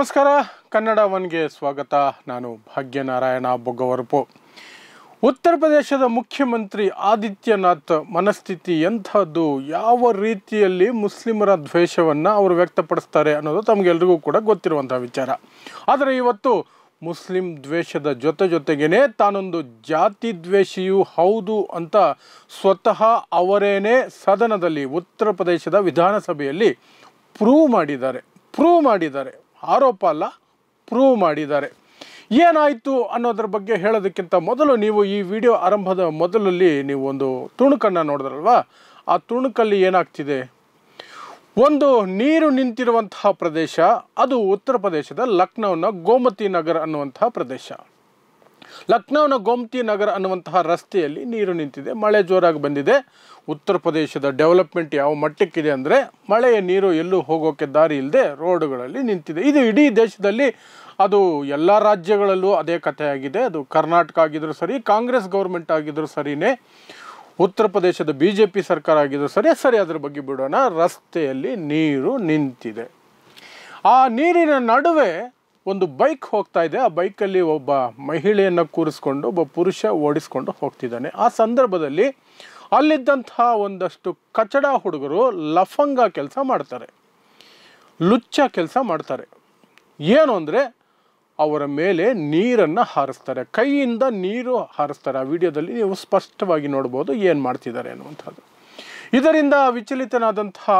ನಮಸ್ಕಾರ ಕನ್ನಡ ಒನ್ಗೆ ಸ್ವಾಗತ ನಾನು ಭಾಗ್ಯನಾರಾಯಣ ಬೊಗ್ಗವರಪು ಉತ್ತರ ಪ್ರದೇಶದ ಮುಖ್ಯಮಂತ್ರಿ ಆದಿತ್ಯನಾಥ್ ಮನಸ್ಥಿತಿ ಎಂಥದ್ದು ಯಾವ ರೀತಿಯಲ್ಲಿ ಮುಸ್ಲಿಮರ ದ್ವೇಷವನ್ನು ಅವರು ವ್ಯಕ್ತಪಡಿಸ್ತಾರೆ ಅನ್ನೋದು ತಮಗೆಲ್ರಿಗೂ ಕೂಡ ಗೊತ್ತಿರುವಂಥ ವಿಚಾರ ಆದರೆ ಇವತ್ತು ಮುಸ್ಲಿಂ ದ್ವೇಷದ ಜೊತೆ ಜೊತೆಗೇನೆ ತಾನೊಂದು ಜಾತಿ ದ್ವೇಷಿಯೂ ಹೌದು ಅಂತ ಸ್ವತಃ ಅವರೇನೇ ಸದನದಲ್ಲಿ ಉತ್ತರ ಪ್ರದೇಶದ ವಿಧಾನಸಭೆಯಲ್ಲಿ ಪ್ರೂವ್ ಮಾಡಿದ್ದಾರೆ ಪ್ರೂವ್ ಮಾಡಿದ್ದಾರೆ ಆರೋಪ ಅಲ್ಲ ಪ್ರೂವ್ ಮಾಡಿದ್ದಾರೆ ಏನಾಯಿತು ಅನ್ನೋದ್ರ ಬಗ್ಗೆ ಹೇಳೋದಕ್ಕಿಂತ ಮೊದಲು ನೀವು ಈ ವಿಡಿಯೋ ಆರಂಭದ ಮೊದಲಲ್ಲಿ ನೀವು ಒಂದು ತುಣುಕನ್ನು ನೋಡಿದ್ರಲ್ವಾ ಆ ತುಣುಕಲ್ಲಿ ಏನಾಗ್ತಿದೆ ಒಂದು ನೀರು ನಿಂತಿರುವಂತಹ ಪ್ರದೇಶ ಅದು ಉತ್ತರ ಪ್ರದೇಶದ ಲಕ್ನೋನ ಗೋಮತಿ ನಗರ್ ಅನ್ನುವಂತಹ ಪ್ರದೇಶ ಲಕ್ನೌನ ಗೋಮತಿ ನಗರ ಅನ್ನುವಂತಹ ರಸ್ತೆಯಲ್ಲಿ ನೀರು ನಿಂತಿದೆ ಮಳೆ ಜೋರಾಗಿ ಬಂದಿದೆ ಉತ್ತರ ಪ್ರದೇಶದ ಡೆವಲಪ್ಮೆಂಟ್ ಯಾವ ಮಟ್ಟಕ್ಕಿದೆ ಅಂದರೆ ಮಳೆಯ ನೀರು ಎಲ್ಲೂ ಹೋಗೋಕ್ಕೆ ದಾರಿ ಇಲ್ಲದೆ ರೋಡುಗಳಲ್ಲಿ ನಿಂತಿದೆ ಇದು ಇಡೀ ದೇಶದಲ್ಲಿ ಅದು ಎಲ್ಲ ರಾಜ್ಯಗಳಲ್ಲೂ ಅದೇ ಕಥೆಯಾಗಿದೆ ಅದು ಕರ್ನಾಟಕ ಆಗಿದ್ದರೂ ಸರಿ ಕಾಂಗ್ರೆಸ್ ಗೌರ್ಮೆಂಟ್ ಆಗಿದ್ದರೂ ಸರಿಯೇ ಉತ್ತರ ಪ್ರದೇಶದ ಬಿ ಜೆ ಪಿ ಸರ್ಕಾರ ಆಗಿದ್ದರೂ ಸರಿ ಸರಿ ಅದರ ಬಗ್ಗೆ ಬಿಡೋಣ ರಸ್ತೆಯಲ್ಲಿ ನೀರು ನಿಂತಿದೆ ಆ ನೀರಿನ ನಡುವೆ ಒಂದು ಬೈಕ್ ಹೋಗ್ತಾ ಇದೆ ಆ ಬೈಕಲ್ಲಿ ಒಬ್ಬ ಮಹಿಳೆಯನ್ನು ಕೂರಿಸ್ಕೊಂಡು ಒಬ್ಬ ಪುರುಷ ಓಡಿಸ್ಕೊಂಡು ಹೋಗ್ತಿದ್ದಾನೆ ಆ ಸಂದರ್ಭದಲ್ಲಿ ಅಲ್ಲಿದ್ದಂತಹ ಒಂದಷ್ಟು ಕಚಡ ಹುಡುಗರು ಲಫಂಗ ಕೆಲಸ ಮಾಡ್ತಾರೆ ಲುಚ್ಚ ಕೆಲಸ ಮಾಡ್ತಾರೆ ಏನು ಅಂದರೆ ಅವರ ಮೇಲೆ ನೀರನ್ನು ಹಾರಿಸ್ತಾರೆ ಕೈಯಿಂದ ನೀರು ಹಾರಿಸ್ತಾರೆ ಆ ವಿಡಿಯೋದಲ್ಲಿ ನೀವು ಸ್ಪಷ್ಟವಾಗಿ ನೋಡ್ಬೋದು ಏನು ಮಾಡ್ತಿದ್ದಾರೆ ಅನ್ನುವಂಥದ್ದು ಇದರಿಂದ ವಿಚಲಿತನಾದಂತಹ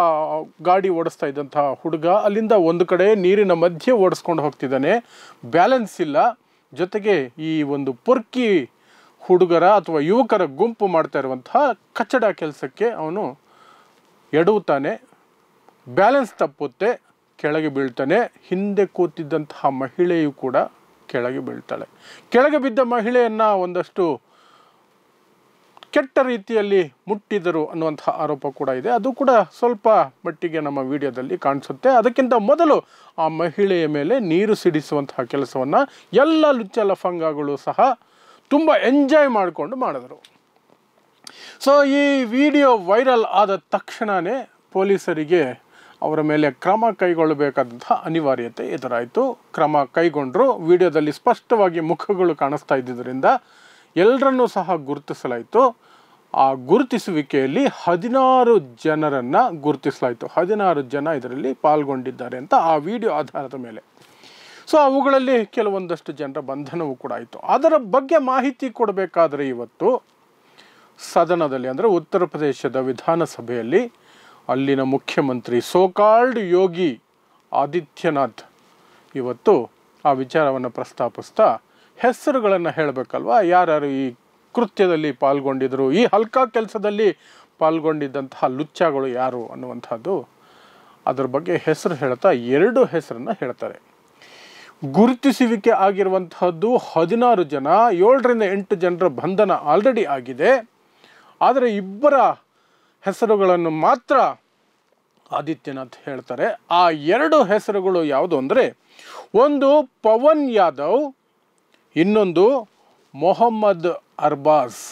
ಗಾಡಿ ಓಡಿಸ್ತಾ ಇದ್ದಂತಹ ಹುಡುಗ ಅಲ್ಲಿಂದ ಒಂದು ಕಡೆ ನೀರಿನ ಮಧ್ಯೆ ಓಡಿಸ್ಕೊಂಡು ಹೋಗ್ತಿದ್ದಾನೆ ಬ್ಯಾಲೆನ್ಸ್ ಇಲ್ಲ ಜೊತೆಗೆ ಈ ಒಂದು ಪೊರ್ಕಿ ಹುಡುಗರ ಅಥವಾ ಯುವಕರ ಗುಂಪು ಮಾಡ್ತಾ ಇರುವಂತಹ ಕಚ್ಚಡ ಕೆಲಸಕ್ಕೆ ಅವನು ಎಡವುತ್ತಾನೆ ಬ್ಯಾಲೆನ್ಸ್ ತಪ್ಪುತ್ತೆ ಕೆಳಗೆ ಬೀಳ್ತಾನೆ ಹಿಂದೆ ಕೂತಿದ್ದಂತಹ ಮಹಿಳೆಯು ಕೂಡ ಕೆಳಗೆ ಬೀಳ್ತಾಳೆ ಕೆಳಗೆ ಬಿದ್ದ ಮಹಿಳೆಯನ್ನು ಒಂದಷ್ಟು ಕೆಟ್ಟ ರೀತಿಯಲ್ಲಿ ಮುಟ್ಟಿದರು ಅನ್ನುವಂತಹ ಆರೋಪ ಕೂಡ ಇದೆ ಅದು ಕೂಡ ಸ್ವಲ್ಪ ಮಟ್ಟಿಗೆ ನಮ್ಮ ವಿಡಿಯೋದಲ್ಲಿ ಕಾಣಿಸುತ್ತೆ ಅದಕ್ಕಿಂತ ಮೊದಲು ಆ ಮಹಿಳೆಯ ಮೇಲೆ ನೀರು ಸಿಡಿಸುವಂತಹ ಕೆಲಸವನ್ನು ಎಲ್ಲ ಲುಚ್ಚ ಲಫಂಗಗಳು ಸಹ ತುಂಬ ಎಂಜಾಯ್ ಮಾಡಿಕೊಂಡು ಮಾಡಿದರು ಸೊ ಈ ವಿಡಿಯೋ ವೈರಲ್ ಆದ ತಕ್ಷಣವೇ ಪೊಲೀಸರಿಗೆ ಅವರ ಮೇಲೆ ಕ್ರಮ ಕೈಗೊಳ್ಳಬೇಕಾದಂತಹ ಅನಿವಾರ್ಯತೆ ಎದುರಾಯಿತು ಕ್ರಮ ಕೈಗೊಂಡರು ವಿಡಿಯೋದಲ್ಲಿ ಸ್ಪಷ್ಟವಾಗಿ ಮುಖಗಳು ಕಾಣಿಸ್ತಾ ಇದ್ದಿದ್ದರಿಂದ ಎಲ್ಲರನ್ನೂ ಸಹ ಗುರುತಿಸಲಾಯಿತು ಆ ಗುರುತಿಸುವಿಕೆಯಲ್ಲಿ ಹದಿನಾರು ಜನರನ್ನು ಗುರುತಿಸಲಾಯಿತು ಹದಿನಾರು ಜನ ಇದರಲ್ಲಿ ಪಾಲ್ಗೊಂಡಿದ್ದಾರೆ ಅಂತ ಆ ವಿಡಿಯೋ ಆಧಾರದ ಮೇಲೆ ಸೊ ಅವುಗಳಲ್ಲಿ ಕೆಲವೊಂದಷ್ಟು ಜನರ ಬಂಧನವೂ ಕೂಡ ಆಯಿತು ಅದರ ಬಗ್ಗೆ ಮಾಹಿತಿ ಕೊಡಬೇಕಾದ್ರೆ ಇವತ್ತು ಸದನದಲ್ಲಿ ಅಂದರೆ ಉತ್ತರ ಪ್ರದೇಶದ ವಿಧಾನಸಭೆಯಲ್ಲಿ ಅಲ್ಲಿನ ಮುಖ್ಯಮಂತ್ರಿ ಸೋಕಾಲ್ಡ್ ಯೋಗಿ ಆದಿತ್ಯನಾಥ್ ಇವತ್ತು ಆ ವಿಚಾರವನ್ನು ಪ್ರಸ್ತಾಪಿಸ್ತಾ ಹೆಸರುಗಳನ್ನು ಹೇಳಬೇಕಲ್ವ ಯಾರ್ಯಾರು ಈ ಕೃತ್ಯದಲ್ಲಿ ಪಾಲ್ಗೊಂಡಿದ್ದರು ಈ ಹಲ್ಕಾ ಕೆಲಸದಲ್ಲಿ ಪಾಲ್ಗೊಂಡಿದ್ದಂತಹ ಲುಚ್ಚಾಗಳು ಯಾರು ಅನ್ನುವಂಥದ್ದು ಅದರ ಬಗ್ಗೆ ಹೆಸರು ಹೇಳ್ತಾ ಎರಡು ಹೆಸರನ್ನು ಹೇಳ್ತಾರೆ ಗುರುತಿಸುವಿಕೆ ಆಗಿರುವಂತಹದ್ದು ಹದಿನಾರು ಜನ ಏಳರಿಂದ ಎಂಟು ಜನರ ಬಂಧನ ಆಲ್ರೆಡಿ ಆಗಿದೆ ಆದರೆ ಇಬ್ಬರ ಹೆಸರುಗಳನ್ನು ಮಾತ್ರ ಆದಿತ್ಯನಾಥ್ ಹೇಳ್ತಾರೆ ಆ ಎರಡು ಹೆಸರುಗಳು ಯಾವುದು ಅಂದರೆ ಒಂದು ಪವನ್ ಯಾದವ್ ಇನ್ನೊಂದು ಮೊಹಮ್ಮದ್ ಅರ್ಬಾಸ್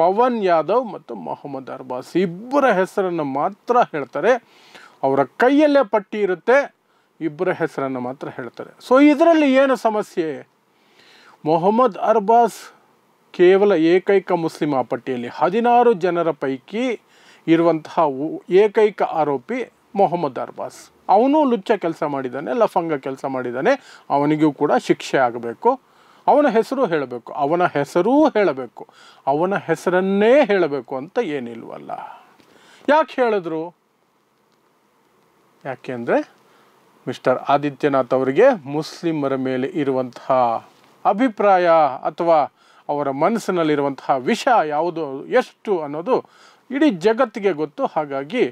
ಪವನ್ ಯಾದವ್ ಮತ್ತು ಮೊಹಮ್ಮದ್ ಅರ್ಬಾಸ್ ಇಬ್ಬರ ಹೆಸರನ್ನು ಮಾತ್ರ ಹೇಳ್ತಾರೆ ಅವರ ಕೈಯಲ್ಲೇ ಪಟ್ಟಿ ಇರುತ್ತೆ ಇಬ್ಬರ ಹೆಸರನ್ನು ಮಾತ್ರ ಹೇಳ್ತಾರೆ ಸೊ ಇದರಲ್ಲಿ ಏನು ಸಮಸ್ಯೆ ಮೊಹಮ್ಮದ್ ಅರ್ಬಾಸ್ ಕೇವಲ ಏಕೈಕ ಮುಸ್ಲಿಂ ಆ ಪಟ್ಟಿಯಲ್ಲಿ ಹದಿನಾರು ಜನರ ಪೈಕಿ ಇರುವಂತಹ ಏಕೈಕ ಆರೋಪಿ ಮೊಹಮ್ಮದ್ ಅರ್ಬಾಸ್ ಅವನು ಲುಚ್ಚ ಕೆಲಸ ಮಾಡಿದ್ದಾನೆ ಲಫಂಗ ಕೆಲಸ ಮಾಡಿದ್ದಾನೆ ಅವನಿಗೂ ಕೂಡ ಶಿಕ್ಷೆ ಆಗಬೇಕು ಅವನ ಹೆಸರು ಹೇಳಬೇಕು ಅವನ ಹೆಸರೂ ಹೇಳಬೇಕು ಅವನ ಹೆಸರನ್ನೇ ಹೇಳಬೇಕು ಅಂತ ಏನಿಲ್ವಲ್ಲ ಯಾಕೆ ಹೇಳಿದ್ರು ಯಾಕೆಂದರೆ ಮಿಸ್ಟರ್ ಆದಿತ್ಯನಾಥ್ ಅವರಿಗೆ ಮುಸ್ಲಿಮರ ಮೇಲೆ ಇರುವಂತಹ ಅಭಿಪ್ರಾಯ ಅಥವಾ ಅವರ ಮನಸ್ಸಿನಲ್ಲಿರುವಂತಹ ವಿಷ ಯಾವುದು ಎಷ್ಟು ಅನ್ನೋದು ಇಡೀ ಜಗತ್ತಿಗೆ ಗೊತ್ತು ಹಾಗಾಗಿ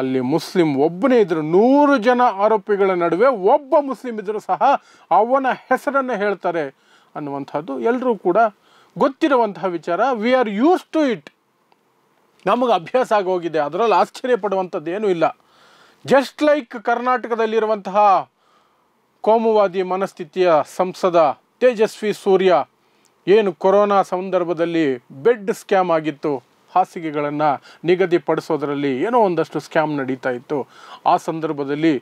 ಅಲ್ಲಿ ಮುಸ್ಲಿಂ ಒಬ್ಬನೇ ಇದ್ದರು ನೂರು ಜನ ಆರೋಪಿಗಳ ನಡುವೆ ಒಬ್ಬ ಮುಸ್ಲಿಂ ಇದ್ದರೂ ಸಹ ಅವನ ಹೆಸರನ್ನು ಹೇಳ್ತಾರೆ ಅನ್ನುವಂಥದ್ದು ಎಲ್ಲರೂ ಕೂಡ ಗೊತ್ತಿರುವಂತಹ ವಿಚಾರ we are used to it ನಮಗೆ ಅಭ್ಯಾಸ ಆಗೋಗಿದೆ ಅದರಲ್ಲಿ ಆಶ್ಚರ್ಯ ಪಡುವಂಥದ್ದು ಏನೂ ಇಲ್ಲ ಜಸ್ಟ್ ಲೈಕ್ ಕರ್ನಾಟಕದಲ್ಲಿರುವಂತಹ ಕೋಮುವಾದಿ ಮನಸ್ಥಿತಿಯ ಸಂಸದ ತೇಜಸ್ವಿ ಸೂರ್ಯ ಏನು ಕೊರೋನಾ ಸಂದರ್ಭದಲ್ಲಿ ಬೆಡ್ ಸ್ಕ್ಯಾಮ್ ಆಗಿತ್ತು ಹಾಸಿಗೆಗಳನ್ನು ನಿಗದಿಪಡಿಸೋದರಲ್ಲಿ ಏನೋ ಒಂದಷ್ಟು ಸ್ಕ್ಯಾಮ್ ನಡೀತಾ ಇತ್ತು ಆ ಸಂದರ್ಭದಲ್ಲಿ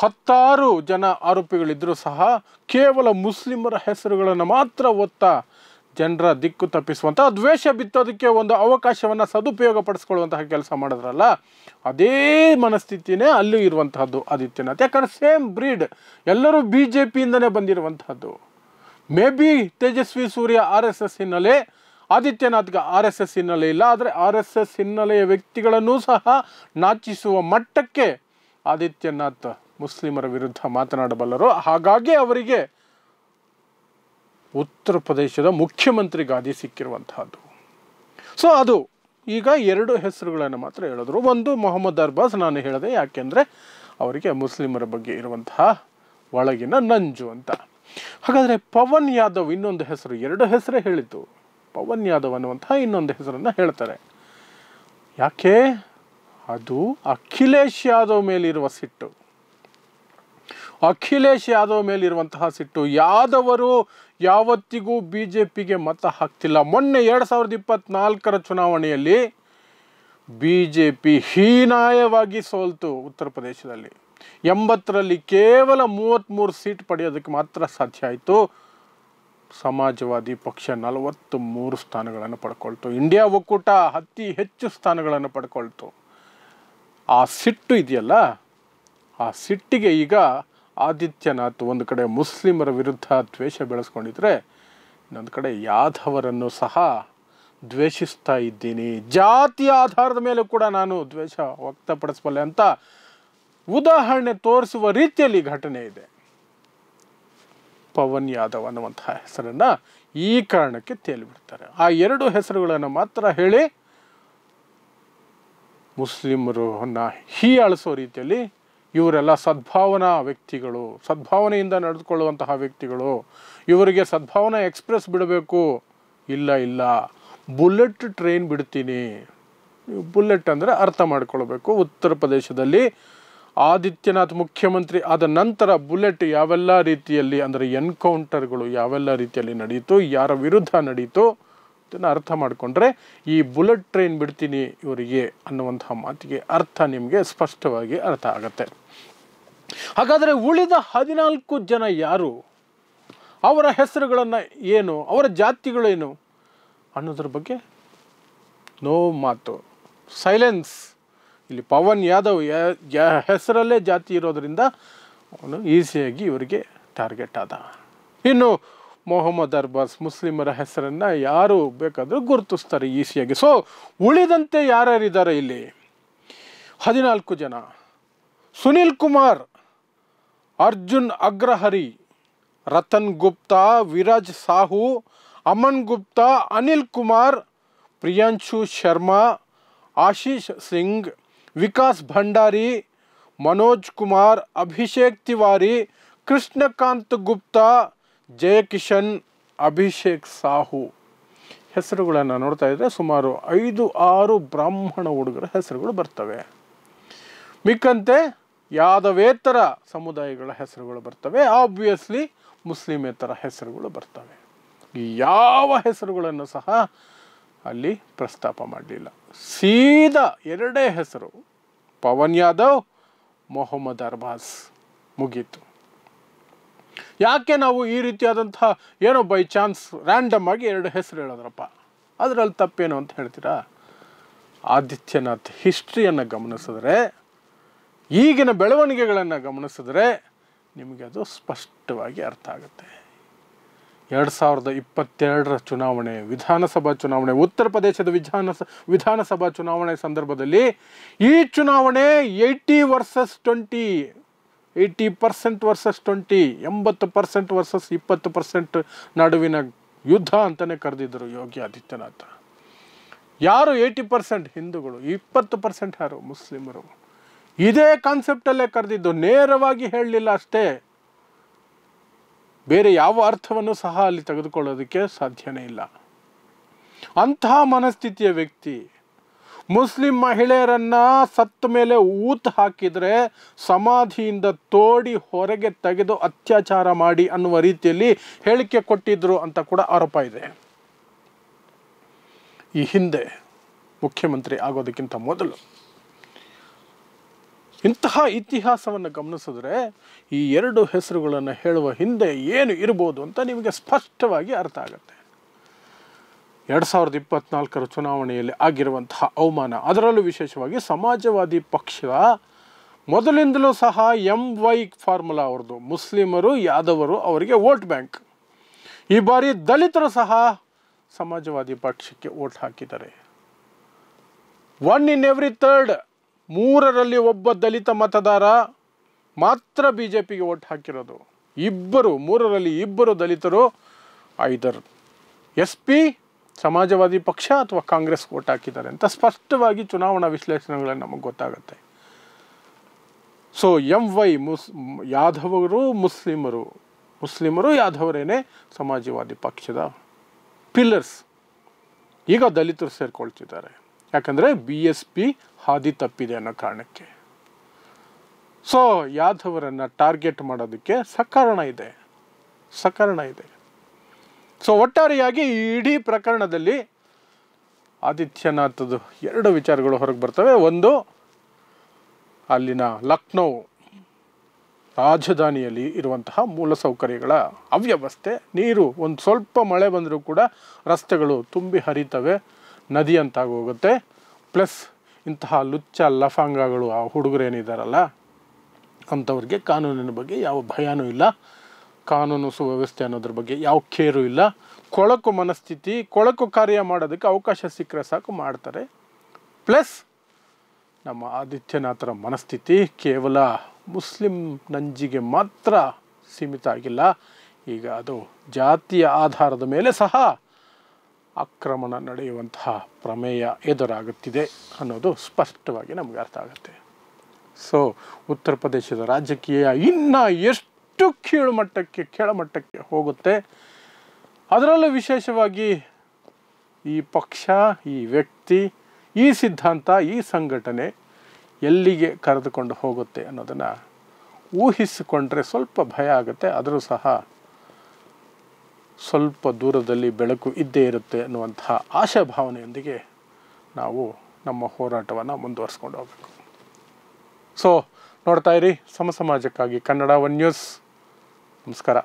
ಹತ್ತಾರು ಜನ ಆರೋಪಿಗಳಿದ್ದರೂ ಸಹ ಕೇವಲ ಮುಸ್ಲಿಮರ ಹೆಸರುಗಳನ್ನು ಮಾತ್ರ ಒತ್ತಾ ಜನರ ದಿಕ್ಕು ತಪ್ಪಿಸುವಂಥ ದ್ವೇಷ ಬಿತ್ತೋದಕ್ಕೆ ಒಂದು ಅವಕಾಶವನ್ನು ಸದುಪಯೋಗ ಪಡಿಸ್ಕೊಳ್ಳುವಂತಹ ಕೆಲಸ ಮಾಡಿದ್ರಲ್ಲ ಅದೇ ಮನಸ್ಥಿತಿನೇ ಅಲ್ಲೂ ಇರುವಂತಹದ್ದು ಆದಿತ್ಯನಾಥ್ ಯಾಕಂದ್ರೆ ಸೇಮ್ ಬ್ರೀಡ್ ಎಲ್ಲರೂ ಬಿ ಜೆ ಪಿಯಿಂದನೇ ಬಂದಿರುವಂತಹದ್ದು may be Tejasvi Surya R S S ಹಿನ್ನೆಲೆ ಆದಿತ್ಯನಾಥ್ಗೆ ಆರ್ ಎಸ್ ಎಸ್ ಹಿನ್ನೆಲೆ ಇಲ್ಲ ಆದರೆ ಆರ್ ಎಸ್ ಎಸ್ ಹಿನ್ನೆಲೆಯ ವ್ಯಕ್ತಿಗಳನ್ನೂ ಸಹ ನಾಚಿಸುವ ಮಟ್ಟಕ್ಕೆ ಆದಿತ್ಯನಾಥ್ ಮುಸ್ಲಿಮರ ವಿರುದ್ಧ ಮಾತನಾಡಬಲ್ಲರು ಹಾಗಾಗಿ ಅವರಿಗೆ ಉತ್ತರ ಪ್ರದೇಶದ ಮುಖ್ಯಮಂತ್ರಿ ಗಾದಿ ಸಿಕ್ಕಿರುವಂತಹದ್ದು ಸೊ ಅದು ಈಗ ಎರಡು ಹೆಸರುಗಳನ್ನು ಮಾತ್ರ ಹೇಳಿದ್ರು ಒಂದು ಮೊಹಮ್ಮದ್ ಅರ್ಬಾಸ್ ನಾನು ಹೇಳಿದೆ ಯಾಕೆಂದರೆ ಅವರಿಗೆ ಮುಸ್ಲಿಮರ ಬಗ್ಗೆ ಇರುವಂತಹ ಒಳಗಿನ ನಂಜು ಅಂತ ಹಾಗಾದರೆ ಪವನ್ ಯಾದವ್ ಇನ್ನೊಂದು ಹೆಸರು ಎರಡು ಹೆಸರೇ ಹೇಳಿತು ಪವನ್ ಯಾದವ್ ಅನ್ನುವಂತಹ ಇನ್ನೊಂದು ಹೆಸರನ್ನು ಹೇಳ್ತಾರೆ ಯಾಕೆ ಅದು ಅಖಿಲೇಶ್ ಯಾದವ್ ಮೇಲಿರುವ ಸಿಟ್ಟು ಅಖಿಲೇಶ್ ಯಾದವ್ ಮೇಲಿರುವಂತಹ ಸಿಟ್ಟು ಯಾದವರು ಯಾವತ್ತಿಗೂ ಬಿ ಜೆ ಪಿಗೆ ಮತ ಹಾಕ್ತಿಲ್ಲ ಮೊನ್ನೆ ಎರಡು ಸಾವಿರದ ಇಪ್ಪತ್ನಾಲ್ಕರ ಚುನಾವಣೆಯಲ್ಲಿ ಬಿ ಜೆ ಪಿ ಹೀನಾಯವಾಗಿ ಸೋಲ್ತು ಉತ್ತರ ಪ್ರದೇಶದಲ್ಲಿ ಎಂಬತ್ತರಲ್ಲಿ ಕೇವಲ ಮೂವತ್ತ್ಮೂರು ಸೀಟ್ ಪಡೆಯೋದಕ್ಕೆ ಮಾತ್ರ ಸಾಧ್ಯ ಆಯಿತು ಸಮಾಜವಾದಿ ಪಕ್ಷ ನಲವತ್ತು ಮೂರು ಸ್ಥಾನಗಳನ್ನು ಪಡ್ಕೊಳ್ತು ಇಂಡಿಯಾ ಒಕ್ಕೂಟ ಅತಿ ಹೆಚ್ಚು ಸ್ಥಾನಗಳನ್ನು ಪಡ್ಕೊಳ್ತು ಆ ಸಿಟ್ಟು ಇದೆಯಲ್ಲ ಆ ಸಿಟ್ಟಿಗೆ ಈಗ ಆದಿತ್ಯನಾಥ್ ಒಂದು ಕಡೆ ಮುಸ್ಲಿಮರ ವಿರುದ್ಧ ದ್ವೇಷ ಬೆಳೆಸ್ಕೊಂಡಿದ್ರೆ ಇನ್ನೊಂದು ಕಡೆ ಯಾದವರನ್ನು ಸಹ ದ್ವೇಷಿಸ್ತಾ ಇದ್ದೀನಿ ಜಾತಿ ಆಧಾರದ ಮೇಲೆ ಕೂಡ ನಾನು ದ್ವೇಷ ವ್ಯಕ್ತಪಡಿಸಬಲ್ಲೆ ಅಂತ ಉದಾಹರಣೆ ತೋರಿಸುವ ರೀತಿಯಲ್ಲಿ ಘಟನೆ ಇದೆ ಪವನ್ ಯಾದವ್ ಅನ್ನುವಂತಹ ಹೆಸರನ್ನು ಈ ಕಾರಣಕ್ಕೆ ತೇಲಿಬಿಡ್ತಾರೆ ಆ ಎರಡು ಹೆಸರುಗಳನ್ನು ಮಾತ್ರ ಹೇಳಿ ಹೀ ಹೀಯಾಳಿಸೋ ರೀತಿಯಲ್ಲಿ ಇವರೆಲ್ಲ ಸದ್ಭಾವನಾ ವ್ಯಕ್ತಿಗಳು ಸದ್ಭಾವನೆಯಿಂದ ನಡೆದುಕೊಳ್ಳುವಂತಹ ವ್ಯಕ್ತಿಗಳು ಇವರಿಗೆ ಸದ್ಭಾವನಾ ಎಕ್ಸ್ಪ್ರೆಸ್ ಬಿಡಬೇಕು ಇಲ್ಲ ಇಲ್ಲ ಬುಲೆಟ್ ಟ್ರೈನ್ ಬಿಡ್ತೀನಿ ಬುಲೆಟ್ ಅಂದರೆ ಅರ್ಥ ಮಾಡ್ಕೊಳ್ಬೇಕು ಉತ್ತರ ಪ್ರದೇಶದಲ್ಲಿ ಆದಿತ್ಯನಾಥ್ ಮುಖ್ಯಮಂತ್ರಿ ಆದ ನಂತರ ಬುಲೆಟ್ ಯಾವೆಲ್ಲ ರೀತಿಯಲ್ಲಿ ಅಂದರೆ ಎನ್ಕೌಂಟರ್ಗಳು ಯಾವೆಲ್ಲ ರೀತಿಯಲ್ಲಿ ನಡೆಯಿತು ಯಾರ ವಿರುದ್ಧ ನಡೀತು ಅದನ್ನು ಅರ್ಥ ಮಾಡಿಕೊಂಡ್ರೆ ಈ ಬುಲೆಟ್ ಟ್ರೈನ್ ಬಿಡ್ತೀನಿ ಇವರಿಗೆ ಅನ್ನುವಂತಹ ಮಾತಿಗೆ ಅರ್ಥ ನಿಮಗೆ ಸ್ಪಷ್ಟವಾಗಿ ಅರ್ಥ ಆಗುತ್ತೆ ಹಾಗಾದರೆ ಉಳಿದ ಹದಿನಾಲ್ಕು ಜನ ಯಾರು ಅವರ ಹೆಸರುಗಳನ್ನು ಏನು ಅವರ ಜಾತಿಗಳೇನು ಅನ್ನೋದ್ರ ಬಗ್ಗೆ ನೋ ಮಾತು ಸೈಲೆನ್ಸ್ ಇಲ್ಲಿ ಪವನ್ ಯಾದವ್ ಹೆಸರಲ್ಲೇ ಜಾತಿ ಇರೋದರಿಂದ ಅವನು ಈಸಿಯಾಗಿ ಇವರಿಗೆ ಟಾರ್ಗೆಟ್ ಆದ ಇನ್ನು ಮೊಹಮ್ಮದ್ ಅರ್ಬಾಸ್ ಮುಸ್ಲಿಮರ ಹೆಸರನ್ನು ಯಾರು ಬೇಕಾದರೂ ಗುರುತಿಸ್ತಾರೆ ಈಸಿಯಾಗಿ ಸೊ ಉಳಿದಂತೆ ಯಾರ್ಯಾರಿದ್ದಾರೆ ಇಲ್ಲಿ ಹದಿನಾಲ್ಕು ಜನ ಸುನೀಲ್ ಕುಮಾರ್ ಅರ್ಜುನ್ ಅಗ್ರಹರಿ ರತನ್ ಗುಪ್ತಾ ವಿರಾಜ್ ಸಾಹು ಅಮನ್ ಗುಪ್ತಾ ಅನಿಲ್ ಕುಮಾರ್ ಪ್ರಿಯಾಂಶು ಶರ್ಮಾ ಆಶೀಶ್ ಸಿಂಗ್ ವಿಕಾಸ್ ಭಂಡಾರಿ ಮನೋಜ್ ಕುಮಾರ್ ಅಭಿಷೇಕ್ ತಿವಾರಿ ಕೃಷ್ಣಕಾಂತ್ ಗುಪ್ತಾ ಜಯಕಿಶನ್ ಅಭಿಷೇಕ್ ಸಾಹು ಹೆಸರುಗಳನ್ನು ನೋಡ್ತಾ ಇದ್ದರೆ ಸುಮಾರು ಐದು ಆರು ಬ್ರಾಹ್ಮಣ ಹುಡುಗರ ಹೆಸರುಗಳು ಬರ್ತವೆ ಮಿಕ್ಕಂತೆ ಯಾದವೇತರ ಸಮುದಾಯಗಳ ಹೆಸರುಗಳು ಬರ್ತವೆ ಆಬ್ವಿಯಸ್ಲಿ ಮುಸ್ಲಿಮೇತರ ಹೆಸರುಗಳು ಬರ್ತವೆ ಯಾವ ಹೆಸರುಗಳನ್ನು ಸಹ ಅಲ್ಲಿ ಪ್ರಸ್ತಾಪ ಮಾಡಲಿಲ್ಲ ಸೀದಾ ಎರಡೇ ಹೆಸರು ಪವನ್ ಯಾದವ್ ಮೊಹಮ್ಮದ್ ಅರ್ಬಾಸ್ ಮುಗೀತು ಯಾಕೆ ನಾವು ಈ ರೀತಿಯಾದಂತಹ ಏನೋ ಬೈ ಚಾನ್ಸ್ ರ್ಯಾಂಡಮ್ ಆಗಿ ಎರಡು ಹೆಸರು ಹೇಳೋದ್ರಪ್ಪ ಅದರಲ್ಲಿ ತಪ್ಪೇನು ಅಂತ ಹೇಳ್ತೀರಾ ಆದಿತ್ಯನಾಥ್ ಹಿಸ್ಟ್ರಿಯನ್ನು ಗಮನಿಸಿದ್ರೆ ಈಗಿನ ಬೆಳವಣಿಗೆಗಳನ್ನು ಗಮನಿಸಿದ್ರೆ ನಿಮಗೆ ಅದು ಸ್ಪಷ್ಟವಾಗಿ ಅರ್ಥ ಆಗುತ್ತೆ ಎರಡು ಸಾವಿರದ ಇಪ್ಪತ್ತೆರಡರ ಚುನಾವಣೆ ವಿಧಾನಸಭಾ ಚುನಾವಣೆ ಉತ್ತರ ಪ್ರದೇಶದ ವಿಧಾನಸ ವಿಧಾನಸಭಾ ಚುನಾವಣೆ ಸಂದರ್ಭದಲ್ಲಿ ಈ ಚುನಾವಣೆ eighty versus twenty eighty percent versus twenty ಎಂಬತ್ತು ಪರ್ಸೆಂಟ್ ವರ್ಸಸ್ ಇಪ್ಪತ್ತು ಪರ್ಸೆಂಟ್ ನಡುವಿನ ಯುದ್ಧ ಅಂತಲೇ ಕರೆದಿದ್ದರು ಯೋಗಿ ಆದಿತ್ಯನಾಥ ಯಾರು ಏಯ್ಟಿ ಪರ್ಸೆಂಟ್ ಹಿಂದೂಗಳು ಇಪ್ಪತ್ತು ಪರ್ಸೆಂಟ್ ಯಾರು ಮುಸ್ಲಿಮರು ಇದೇ ಕಾನ್ಸೆಪ್ಟಲ್ಲೇ ಕರೆದಿದ್ದು ನೇರವಾಗಿ ಹೇಳಲಿಲ್ಲ ಅಷ್ಟೇ ಬೇರೆ ಯಾವ ಅರ್ಥವನ್ನು ಸಹ ಅಲ್ಲಿ ತೆಗೆದುಕೊಳ್ಳೋದಕ್ಕೆ ಸಾಧ್ಯನೇ ಇಲ್ಲ ಅಂತಹ ಮನಸ್ಥಿತಿಯ ವ್ಯಕ್ತಿ ಮುಸ್ಲಿಂ ಮಹಿಳೆಯರನ್ನ ಸತ್ತ ಮೇಲೆ ಊತ್ ಹಾಕಿದರೆ ಸಮಾಧಿಯಿಂದ ತೋಡಿ ಹೊರಗೆ ತೆಗೆದು ಅತ್ಯಾಚಾರ ಮಾಡಿ ಅನ್ನುವ ರೀತಿಯಲ್ಲಿ ಹೇಳಿಕೆ ಕೊಟ್ಟಿದ್ರು ಅಂತ ಕೂಡ ಆರೋಪ ಇದೆ ಈ ಹಿಂದೆ ಮುಖ್ಯಮಂತ್ರಿ ಆಗೋದಕ್ಕಿಂತ ಮೊದಲು ಇಂತಹ ಇತಿಹಾಸವನ್ನು ಗಮನಿಸಿದ್ರೆ ಈ ಎರಡು ಹೆಸರುಗಳನ್ನು ಹೇಳುವ ಹಿಂದೆ ಏನು ಇರ್ಬೋದು ಅಂತ ನಿಮಗೆ ಸ್ಪಷ್ಟವಾಗಿ ಅರ್ಥ ಆಗುತ್ತೆ ಎರಡು ಸಾವಿರದ ಇಪ್ಪತ್ನಾಲ್ಕರ ಚುನಾವಣೆಯಲ್ಲಿ ಆಗಿರುವಂತಹ ಅವಮಾನ ಅದರಲ್ಲೂ ವಿಶೇಷವಾಗಿ ಸಮಾಜವಾದಿ ಪಕ್ಷ ಮೊದಲಿಂದಲೂ ಸಹ ಎಂ ವೈ ಫಾರ್ಮುಲಾ ಅವ್ರದ್ದು ಮುಸ್ಲಿಮರು ಯಾದವರು ಅವರಿಗೆ ವೋಟ್ ಬ್ಯಾಂಕ್ ಈ ಬಾರಿ ದಲಿತರು ಸಹ ಸಮಾಜವಾದಿ ಪಕ್ಷಕ್ಕೆ ವೋಟ್ ಹಾಕಿದ್ದಾರೆ ಒನ್ ಇನ್ ಎವ್ರಿ ಥರ್ಡ್ ಮೂರರಲ್ಲಿ ಒಬ್ಬ ದಲಿತ ಮತದಾರ ಮಾತ್ರ ಬಿ ಜೆ ಪಿಗೆ ಓಟ್ ಹಾಕಿರೋದು ಇಬ್ಬರು ಮೂರರಲ್ಲಿ ಇಬ್ಬರು ದಲಿತರು ಐದರ್ ಎಸ್ ಪಿ ಸಮಾಜವಾದಿ ಪಕ್ಷ ಅಥವಾ ಕಾಂಗ್ರೆಸ್ ಓಟ್ ಹಾಕಿದ್ದಾರೆ ಅಂತ ಸ್ಪಷ್ಟವಾಗಿ ಚುನಾವಣಾ ವಿಶ್ಲೇಷಣೆಗಳು ನಮಗೆ ಗೊತ್ತಾಗುತ್ತೆ ಸೊ ಎಂ ವೈ ಮುಸ್ ಯಾದವರು ಮುಸ್ಲಿಮರು ಮುಸ್ಲಿಮರು ಯಾದವರೇನೆ ಸಮಾಜವಾದಿ ಪಕ್ಷದ ಪಿಲ್ಲರ್ಸ್ ಈಗ ದಲಿತರು ಸೇರಿಕೊಳ್ತಿದ್ದಾರೆ ಯಾಕಂದರೆ ಬಿ ಎಸ್ ಪಿ ಹಾದಿ ತಪ್ಪಿದೆ ಅನ್ನೋ ಕಾರಣಕ್ಕೆ ಸೊ ಯಾದವರನ್ನು ಟಾರ್ಗೆಟ್ ಮಾಡೋದಕ್ಕೆ ಸಕಾರಣ ಇದೆ ಸಕಾರಣ ಇದೆ ಸೊ ಒಟ್ಟಾರೆಯಾಗಿ ಇಡೀ ಪ್ರಕರಣದಲ್ಲಿ ಆದಿತ್ಯನಾಥದ್ದು ಎರಡು ವಿಚಾರಗಳು ಹೊರಗೆ ಬರ್ತವೆ ಒಂದು ಅಲ್ಲಿನ ಲಕ್ನೋ ರಾಜಧಾನಿಯಲ್ಲಿ ಇರುವಂತಹ ಮೂಲಸೌಕರ್ಯಗಳ ಅವ್ಯವಸ್ಥೆ ನೀರು ಒಂದು ಸ್ವಲ್ಪ ಮಳೆ ಬಂದರೂ ಕೂಡ ರಸ್ತೆಗಳು ತುಂಬಿ ಹರಿತವೆ ನದಿ ಅಂತಾಗೋಗುತ್ತೆ ಪ್ಲಸ್ ಇಂತಹ ಲುಚ್ಚ ಲಫಾಂಗಗಳು ಆ ಹುಡುಗರೇನಿದ್ದಾರಲ್ಲ ಅಂಥವ್ರಿಗೆ ಕಾನೂನಿನ ಬಗ್ಗೆ ಯಾವ ಭಯನೂ ಇಲ್ಲ ಕಾನೂನು ಸುವ್ಯವಸ್ಥೆ ಅನ್ನೋದ್ರ ಬಗ್ಗೆ ಯಾವ ಕೇರು ಇಲ್ಲ ಕೊಳಕು ಮನಸ್ಥಿತಿ ಕೊಳಕು ಕಾರ್ಯ ಮಾಡೋದಕ್ಕೆ ಅವಕಾಶ ಸಿಕ್ಕರೆ ಸಾಕು ಮಾಡ್ತಾರೆ ಪ್ಲಸ್ ನಮ್ಮ ಆದಿತ್ಯನಾಥರ ಮನಸ್ಥಿತಿ ಕೇವಲ ಮುಸ್ಲಿಂ ನಂಜಿಗೆ ಮಾತ್ರ ಸೀಮಿತ ಆಗಿಲ್ಲ ಈಗ ಅದು ಜಾತಿಯ ಆಧಾರದ ಮೇಲೆ ಸಹ ಆಕ್ರಮಣ ನಡೆಯುವಂತಹ ಪ್ರಮೇಯ ಎದುರಾಗುತ್ತಿದೆ ಅನ್ನೋದು ಸ್ಪಷ್ಟವಾಗಿ ನಮಗೆ ಅರ್ಥ ಆಗುತ್ತೆ ಸೊ ಉತ್ತರ ಪ್ರದೇಶದ ರಾಜಕೀಯ ಇನ್ನೂ ಎಷ್ಟು ಕೀಳುಮಟ್ಟಕ್ಕೆ ಮಟ್ಟಕ್ಕೆ ಕೆಳಮಟ್ಟಕ್ಕೆ ಹೋಗುತ್ತೆ ಅದರಲ್ಲೂ ವಿಶೇಷವಾಗಿ ಈ ಪಕ್ಷ ಈ ವ್ಯಕ್ತಿ ಈ ಸಿದ್ಧಾಂತ ಈ ಸಂಘಟನೆ ಎಲ್ಲಿಗೆ ಕರೆದುಕೊಂಡು ಹೋಗುತ್ತೆ ಅನ್ನೋದನ್ನು ಊಹಿಸಿಕೊಂಡ್ರೆ ಸ್ವಲ್ಪ ಭಯ ಆಗುತ್ತೆ ಆದರೂ ಸಹ ಸ್ವಲ್ಪ ದೂರದಲ್ಲಿ ಬೆಳಕು ಇದ್ದೇ ಇರುತ್ತೆ ಅನ್ನುವಂತಹ ಆಶಾಭಾವನೆಯೊಂದಿಗೆ ನಾವು ನಮ್ಮ ಹೋರಾಟವನ್ನು ಮುಂದುವರಿಸ್ಕೊಂಡು ಹೋಗಬೇಕು ಸೊ ನೋಡ್ತಾ ಇರಿ ಸಮ ಸಮಾಜಕ್ಕಾಗಿ ಕನ್ನಡ ಒನ್ ನ್ಯೂಸ್ ನಮಸ್ಕಾರ